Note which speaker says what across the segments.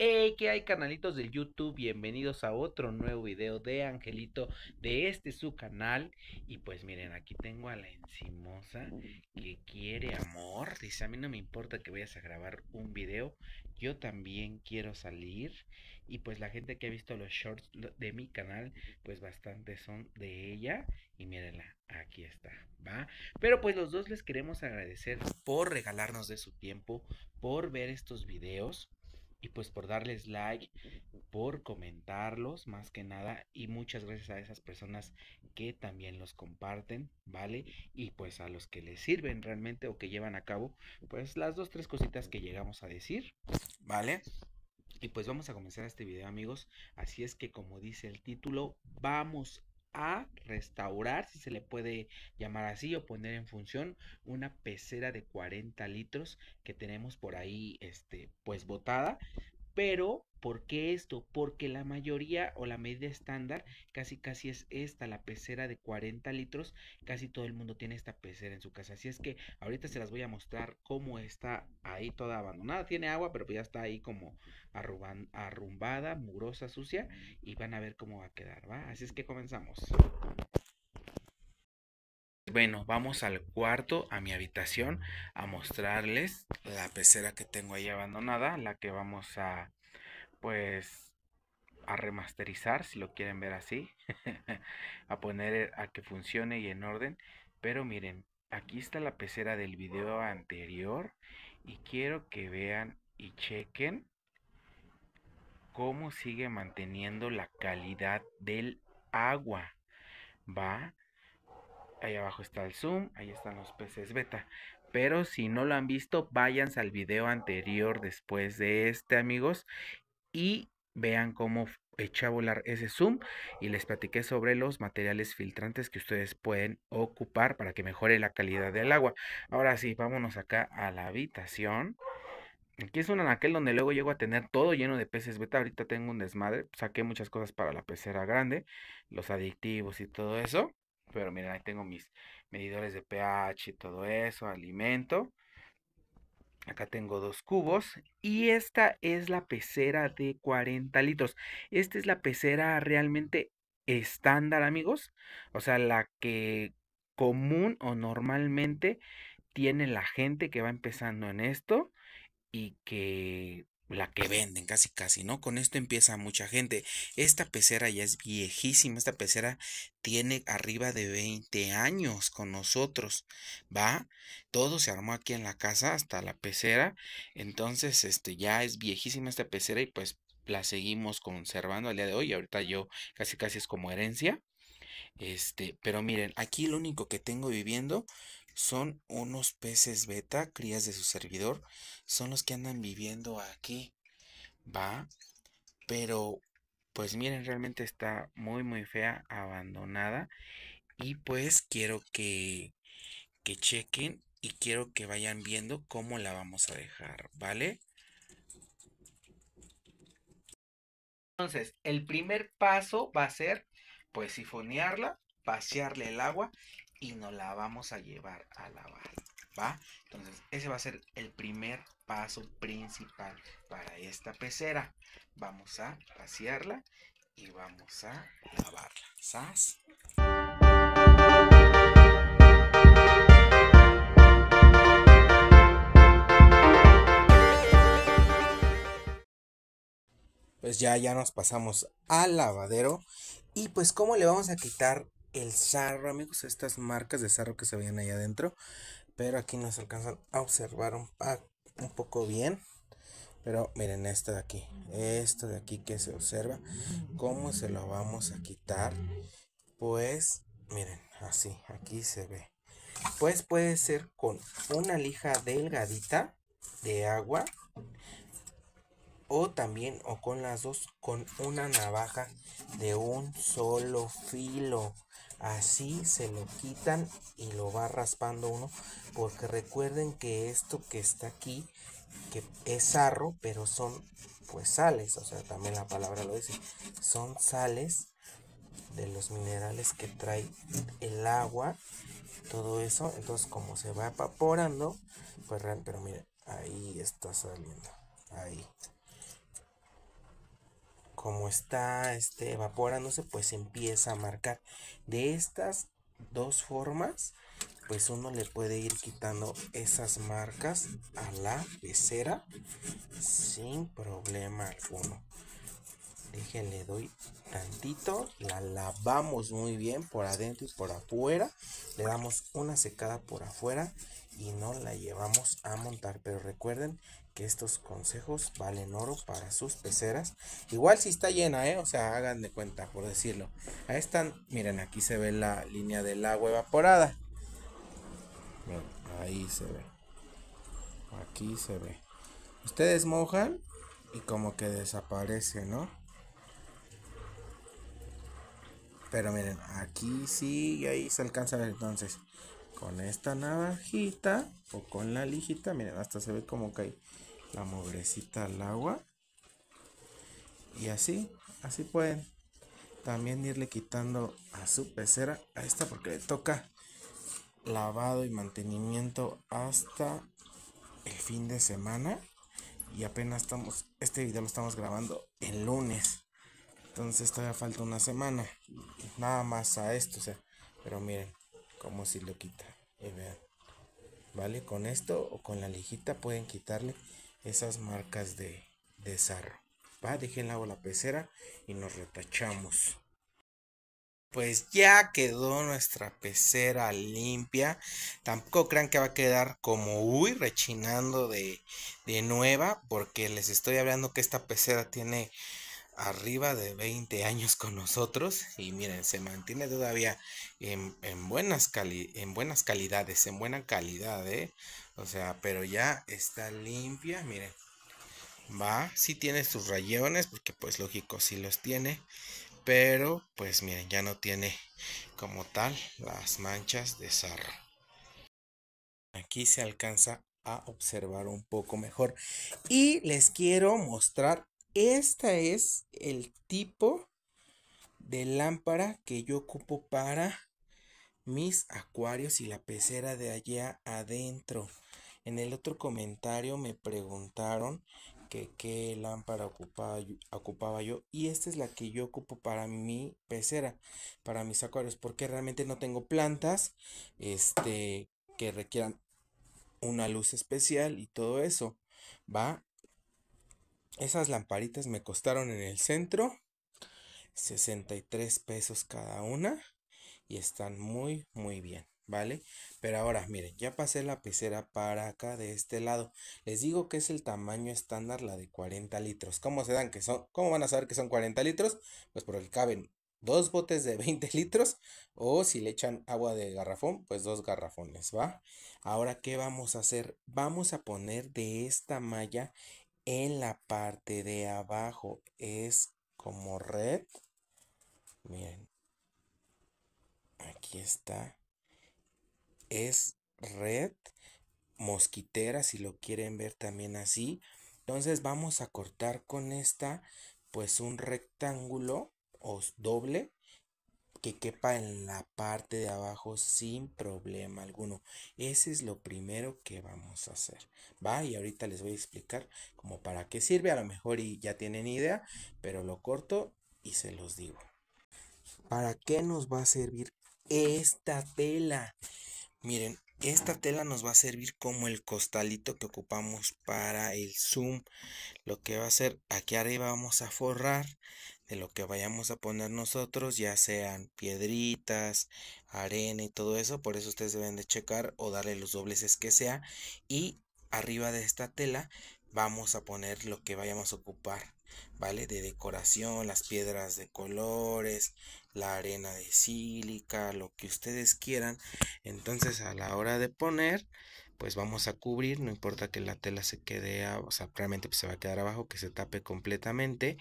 Speaker 1: Hey, ¿qué hay canalitos del YouTube? Bienvenidos a otro nuevo video de Angelito de este su canal. Y pues miren, aquí tengo a la encimosa que quiere amor. Dice, a mí no me importa que vayas a grabar un video, yo también quiero salir. Y pues la gente que ha visto los shorts de mi canal, pues bastante son de ella. Y mírenla, aquí está, ¿va? Pero pues los dos les queremos agradecer por regalarnos de su tiempo, por ver estos videos y pues por darles like, por comentarlos más que nada y muchas gracias a esas personas que también los comparten, ¿vale? Y pues a los que les sirven realmente o que llevan a cabo pues las dos, tres cositas que llegamos a decir, ¿vale? Y pues vamos a comenzar este video amigos, así es que como dice el título, vamos a restaurar, si se le puede llamar así, o poner en función una pecera de 40 litros que tenemos por ahí, este, pues botada, pero ¿por qué esto? Porque la mayoría o la medida estándar casi casi es esta, la pecera de 40 litros, casi todo el mundo tiene esta pecera en su casa, así es que ahorita se las voy a mostrar cómo está ahí toda abandonada, tiene agua, pero pues ya está ahí como arrumbada, murosa, sucia, y van a ver cómo va a quedar, ¿va? Así es que comenzamos. Bueno, vamos al cuarto, a mi habitación, a mostrarles la pecera que tengo ahí abandonada, la que vamos a, pues, a remasterizar, si lo quieren ver así, a poner a que funcione y en orden. Pero miren, aquí está la pecera del video anterior y quiero que vean y chequen cómo sigue manteniendo la calidad del agua. Va Ahí abajo está el zoom, ahí están los peces beta. Pero si no lo han visto, váyanse al video anterior después de este, amigos, y vean cómo echa a volar ese zoom y les platiqué sobre los materiales filtrantes que ustedes pueden ocupar para que mejore la calidad del agua. Ahora sí, vámonos acá a la habitación. Aquí es un anaquel donde luego llego a tener todo lleno de peces beta. Ahorita tengo un desmadre. Saqué muchas cosas para la pecera grande, los adictivos y todo eso. Pero miren, ahí tengo mis medidores de pH y todo eso, alimento. Acá tengo dos cubos y esta es la pecera de 40 litros. Esta es la pecera realmente estándar, amigos. O sea, la que común o normalmente tiene la gente que va empezando en esto y que la que venden casi casi, ¿no? Con esto empieza mucha gente. Esta pecera ya es viejísima, esta pecera tiene arriba de 20 años con nosotros, ¿va? Todo se armó aquí en la casa hasta la pecera, entonces este ya es viejísima esta pecera y pues la seguimos conservando al día de hoy, ahorita yo casi casi es como herencia. Este, pero miren, aquí lo único que tengo viviendo son unos peces beta, crías de su servidor, son los que andan viviendo aquí. Va, pero pues miren, realmente está muy muy fea, abandonada. Y pues quiero que, que chequen y quiero que vayan viendo cómo la vamos a dejar, ¿vale? Entonces, el primer paso va a ser pues sifonearla, vaciarle el agua y nos la vamos a llevar a lavar. ¿Va? Entonces, ese va a ser el primer paso principal para esta pecera. Vamos a pasearla y vamos a lavarla. ¿Sas? Pues ya, ya nos pasamos al lavadero. Y pues, ¿cómo le vamos a quitar el sarro, amigos, estas marcas de sarro que se veían ahí adentro. Pero aquí nos alcanzan a observar un, poco bien. Pero miren esto de aquí, esto de aquí que se observa, cómo se lo vamos a quitar. Pues miren, así, aquí se ve. Pues puede ser con una lija delgadita de agua o también o con las dos con una navaja de un solo filo así se lo quitan y lo va raspando uno porque recuerden que esto que está aquí que es arro, pero son pues sales o sea también la palabra lo dice son sales de los minerales que trae el agua todo eso entonces como se va evaporando pues pero miren ahí está saliendo ahí como está este, evaporándose, pues empieza a marcar. De estas dos formas, pues uno le puede ir quitando esas marcas a la pecera sin problema alguno. Déjenle doy tantito, la lavamos muy bien por adentro y por afuera, le damos una secada por afuera y no la llevamos a montar. Pero recuerden que estos consejos valen oro para sus peceras. Igual si está llena, ¿eh? o sea, hagan de cuenta, por decirlo. Ahí están, miren, aquí se ve la línea del agua evaporada. Miren, ahí se ve. Aquí se ve. Ustedes mojan y como que desaparece, ¿no? Pero miren, aquí sí, ahí se alcanza a ver entonces con esta navajita o con la lijita, miren, hasta se ve como cae la mugrecita al agua. Y así, así pueden también irle quitando a su pecera a esta porque le toca lavado y mantenimiento hasta el fin de semana. Y apenas estamos, este video lo estamos grabando el lunes. Entonces todavía falta una semana. Nada más a esto, o sea. Pero miren, como si lo quita vean vale con esto o con la lijita pueden quitarle esas marcas de, de sarro va dejen agua la pecera y nos retachamos pues ya quedó nuestra pecera limpia. Tampoco crean que va a quedar como uy, rechinando de, de nueva, porque les estoy hablando que esta pecera tiene arriba de 20 años con nosotros y miren, se mantiene todavía en, buenas, en buenas calidades, en buena calidad, ¿eh? O sea, pero ya está limpia, miren. Va, Si tiene sus rayones, porque pues lógico, Si los tiene. Pero pues miren, ya no tiene como tal las manchas de sarro. Aquí se alcanza a observar un poco mejor. Y les quiero mostrar este es el tipo de lámpara que yo ocupo para mis acuarios y la pecera de allá adentro. En el otro comentario me preguntaron que qué lámpara ocupaba yo, ocupaba yo, y esta es la que yo ocupo para mi pecera, para mis acuarios, porque realmente no tengo plantas este que requieran una luz especial y todo eso. Va, esas lamparitas me costaron en el centro 63 pesos cada una y están muy muy bien, ¿vale? Pero ahora miren, ya pasé la pecera para acá de este lado. Les digo que es el tamaño estándar la de 40 litros. ¿Cómo se dan que son? ¿Cómo van a saber que son 40 litros? Pues porque caben dos botes de 20 litros o si le echan agua de garrafón, pues dos garrafones, ¿va? Ahora, ¿qué vamos a hacer? Vamos a poner de esta malla en la parte de abajo es como red. Miren, aquí está. Es red mosquitera, si lo quieren ver también así. Entonces vamos a cortar con esta, pues un rectángulo o doble que quepa en la parte de abajo sin problema alguno. Ese es lo primero que vamos a hacer. Va, y ahorita les voy a explicar como para qué sirve. A lo mejor y ya tienen idea, pero lo corto y se los digo. ¿Para qué nos va a servir esta tela? Miren, esta tela nos va a servir como el costalito que ocupamos para el zoom. Lo que va a hacer, aquí arriba vamos a forrar de lo que vayamos a poner nosotros, ya sean piedritas, arena y todo eso. Por eso ustedes deben de checar o darle los dobleces que sea. Y arriba de esta tela vamos a poner lo que vayamos a ocupar, ¿vale? De decoración, las piedras de colores, la arena de sílica, lo que ustedes quieran. Entonces a la hora de poner pues vamos a cubrir, no importa que la tela se quede, o sea, realmente pues, se va a quedar abajo, que se tape completamente.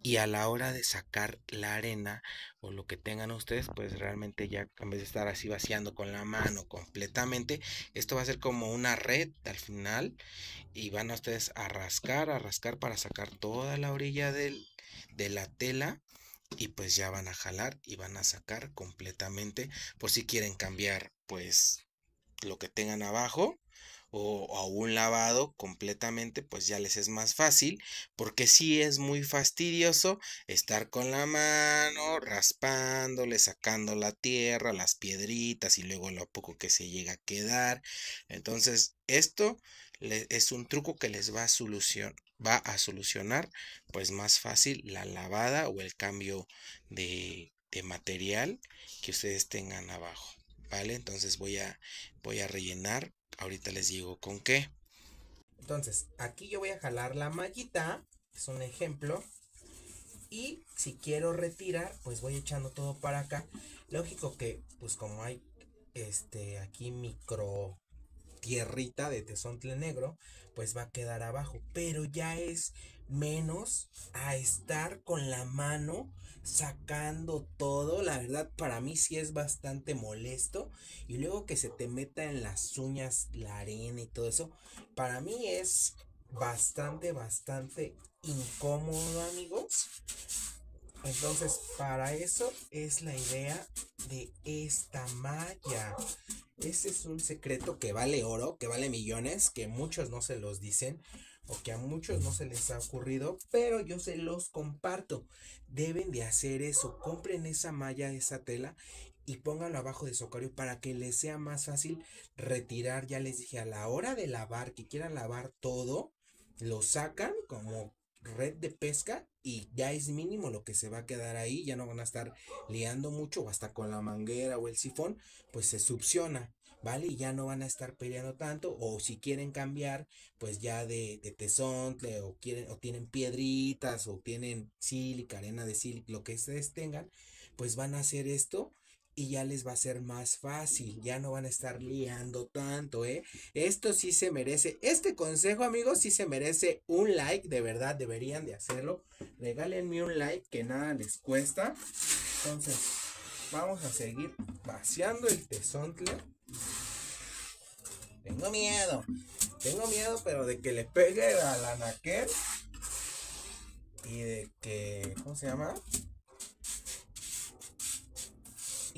Speaker 1: Y a la hora de sacar la arena o lo que tengan ustedes, pues realmente ya en vez de estar así vaciando con la mano completamente, esto va a ser como una red al final y van a ustedes a rascar, a rascar para sacar toda la orilla de la tela y pues ya van a jalar y van a sacar completamente por si quieren cambiar pues lo que tengan abajo o, a un lavado completamente, pues ya les es más fácil, porque si es muy fastidioso estar con la mano raspándole, sacando la tierra, las piedritas y luego lo poco que se llega a quedar. Entonces, esto es un truco que les va a, va a solucionar pues más fácil la lavada o el cambio de material que ustedes tengan abajo. ¿vale? Entonces voy a, voy a rellenar, ahorita les digo con qué. Entonces, aquí yo voy a jalar la mallita, es un ejemplo, y si quiero retirar, pues voy echando todo para acá. Lógico que, pues como hay este, aquí micro tierrita de tesontle Negro, pues va a quedar abajo, pero ya es menos a estar con la mano sacando todo, la verdad para mí sí es bastante molesto y luego que se te meta en las uñas la arena y todo eso, para mí es bastante, bastante incómodo amigos. Entonces, para eso es la idea de esta malla. Ese es un secreto que vale oro, que vale millones, que muchos no se los dicen o que a muchos no se les ha ocurrido, pero yo se los comparto. Deben de hacer eso, compren esa malla, esa tela y pónganlo abajo de su acuario para que les sea más fácil retirar. Ya les dije, a la hora de lavar, que quieran lavar todo, lo sacan como red de pesca y ya es mínimo lo que se va a quedar ahí, ya no van a estar liando mucho o hasta con la manguera o el sifón, pues se succiona, ¿vale? Y ya no van a estar peleando tanto o si quieren cambiar, pues ya de, de o, quieren, o tienen piedritas o tienen sílica, arena de sílica, lo que ustedes tengan, pues van a hacer esto y ya les va a ser más fácil, ya no van a estar liando tanto, ¿eh? Esto sí se merece, este consejo amigos sí se merece un like, de verdad deberían de hacerlo, regálenme un like que nada les cuesta, entonces vamos a seguir vaciando el tesontle. Tengo miedo, tengo miedo pero de que le pegue al anaquel y de que, ¿cómo se llama?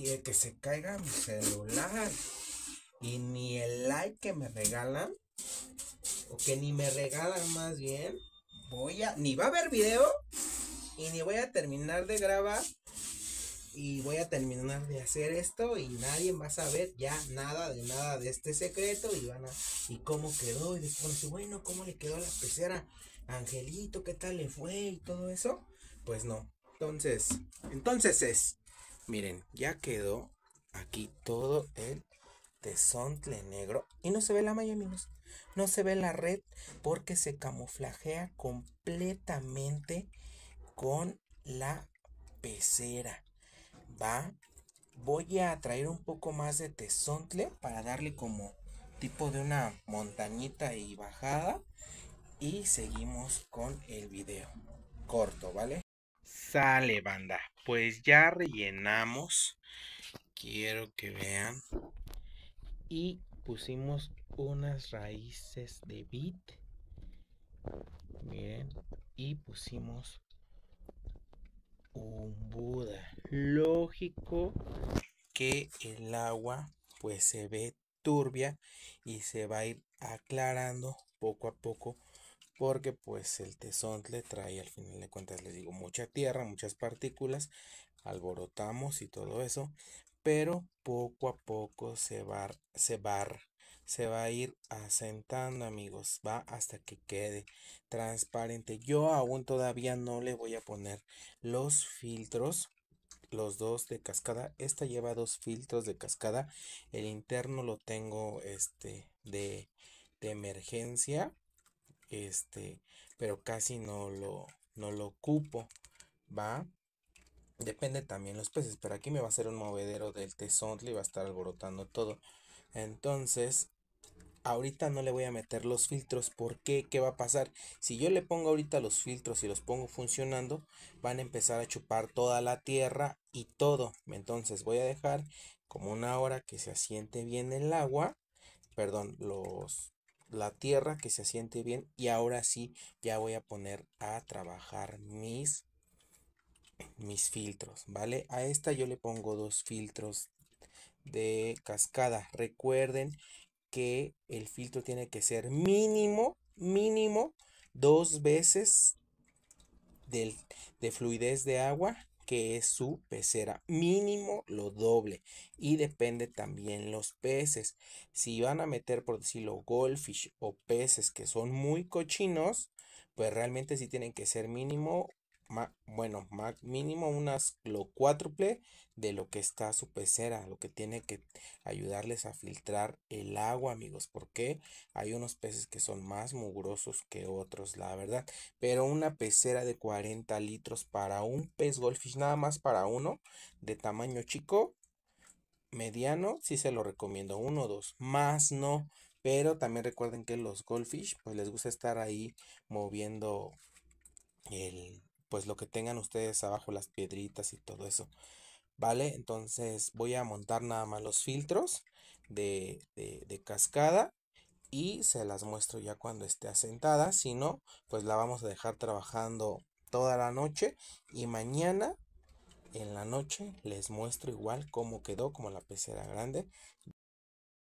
Speaker 1: y de que se caiga mi celular. Y ni el like que me regalan, o que ni me regalan más bien, voy a, ni va a haber video, y ni voy a terminar de grabar, y voy a terminar de hacer esto, y nadie va a saber ya nada de nada de este secreto, y van a, y cómo quedó, y después, bueno, cómo le quedó la pecera, Angelito, qué tal le fue, y todo eso, pues no. Entonces, entonces es. Miren, ya quedó aquí todo el tesontle negro y no se ve la malla, menos No se ve la red porque se camuflajea completamente con la pecera. Va. Voy a traer un poco más de tesontle para darle como tipo de una montañita y bajada. Y seguimos con el video corto, ¿vale? Sale, banda. Pues ya rellenamos. Quiero que vean. Y pusimos unas raíces de bit. bien Y pusimos un Buda. Lógico que el agua pues se ve turbia y se va a ir aclarando poco a poco porque pues el tesón le trae al final de cuentas les digo mucha tierra muchas partículas alborotamos y todo eso pero poco a poco se va se va se va a ir asentando amigos va hasta que quede transparente yo aún todavía no le voy a poner los filtros los dos de cascada esta lleva dos filtros de cascada el interno lo tengo este de, de emergencia este, pero casi no lo, no lo ocupo, ¿va? Depende también los peces, pero aquí me va a ser un movedero del tesón y va a estar alborotando todo. Entonces, ahorita no le voy a meter los filtros. ¿Por qué? ¿Qué va a pasar? Si yo le pongo ahorita los filtros y los pongo funcionando, van a empezar a chupar toda la tierra y todo. Entonces voy a dejar como una hora que se asiente bien el agua. Perdón, los, la tierra, que se siente bien y ahora sí ya voy a poner a trabajar mis mis filtros, ¿vale? A esta yo le pongo dos filtros de cascada. Recuerden que el filtro tiene que ser mínimo, mínimo dos veces de fluidez de agua que es su pecera. Mínimo lo doble. Y depende también los peces. Si van a meter, por decirlo, goldfish o peces que son muy cochinos, pues realmente sí tienen que ser mínimo bueno, mínimo unas lo cuádruple de lo que está su pecera, lo que tiene que ayudarles a filtrar el agua, amigos, porque hay unos peces que son más mugrosos que otros, la verdad. Pero una pecera de 40 litros para un pez goldfish, nada más para uno, de tamaño chico, mediano, sí se lo recomiendo, uno o dos, más no. Pero también recuerden que los goldfish, pues les gusta estar ahí moviendo el, pues lo que tengan ustedes abajo, las piedritas y todo eso. ¿Vale? Entonces voy a montar nada más los filtros de, de, cascada y se las muestro ya cuando esté asentada. Si no, pues la vamos a dejar trabajando toda la noche y mañana en la noche les muestro igual cómo quedó como la pecera grande.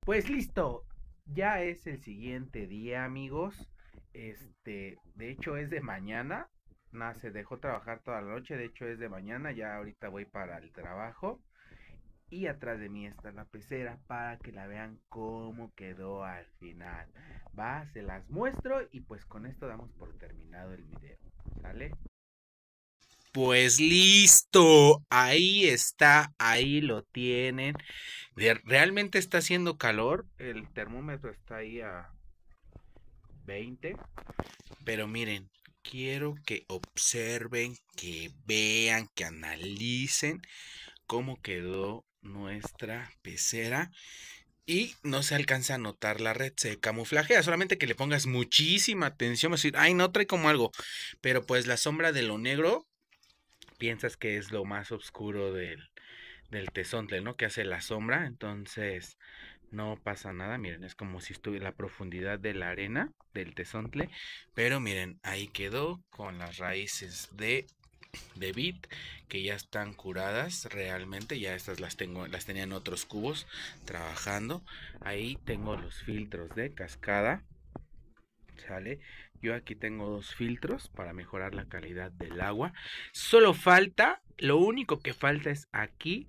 Speaker 1: Pues listo, ya es el siguiente día amigos. Este, de hecho es de mañana, Nada, se dejó trabajar toda la noche, de hecho es de mañana, ya ahorita voy para el trabajo. Y atrás de mí está la pecera para que la vean cómo quedó al final. Va, se las muestro y pues con esto damos por terminado el video. ¿Sale? Pues listo, ahí está, ahí lo tienen. Realmente está haciendo calor, el termómetro está ahí a 20, pero miren, quiero que observen, que vean, que analicen cómo quedó nuestra pecera y no se alcanza a notar la red, se camuflajea, solamente que le pongas muchísima atención, decir, ay, no trae como algo, pero pues la sombra de lo negro piensas que es lo más oscuro del, del ¿no? Que hace la sombra, entonces no pasa nada, miren, es como si estuviera la profundidad de la arena del tesontle, pero miren, ahí quedó con las raíces de de bit que ya están curadas realmente ya estas las tengo las tenían otros cubos trabajando ahí tengo los filtros de cascada sale yo aquí tengo dos filtros para mejorar la calidad del agua solo falta lo único que falta es aquí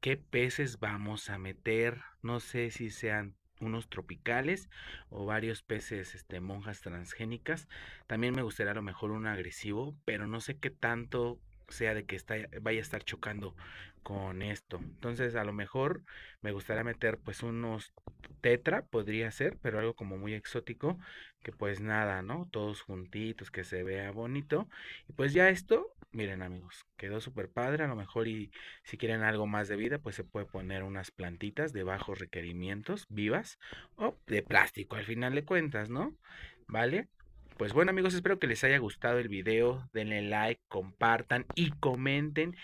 Speaker 1: qué peces vamos a meter no sé si sean unos tropicales o varios peces este monjas transgénicas. También me gustaría a lo mejor un agresivo, pero no sé qué tanto sea de que está, vaya a estar chocando con esto. Entonces, a lo mejor me gustaría meter pues unos tetra, podría ser, pero algo como muy exótico, que pues nada, ¿no? Todos juntitos, que se vea bonito. Y pues ya esto miren amigos, quedó súper padre, a lo mejor y si quieren algo más de vida, pues se puede poner unas plantitas de bajos requerimientos, vivas o de plástico, al final de cuentas, ¿no? ¿Vale? Pues bueno amigos, espero que les haya gustado el video, denle like, compartan y comenten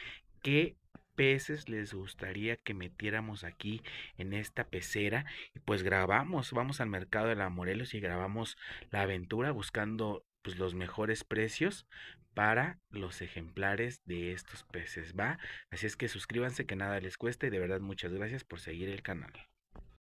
Speaker 1: qué peces les gustaría que metiéramos aquí en esta pecera y pues grabamos, vamos al mercado de la Morelos y grabamos la aventura buscando pues, los mejores precios para los ejemplares de estos peces, ¿va? Así es que suscríbanse que nada les cueste y de verdad muchas gracias por seguir el canal.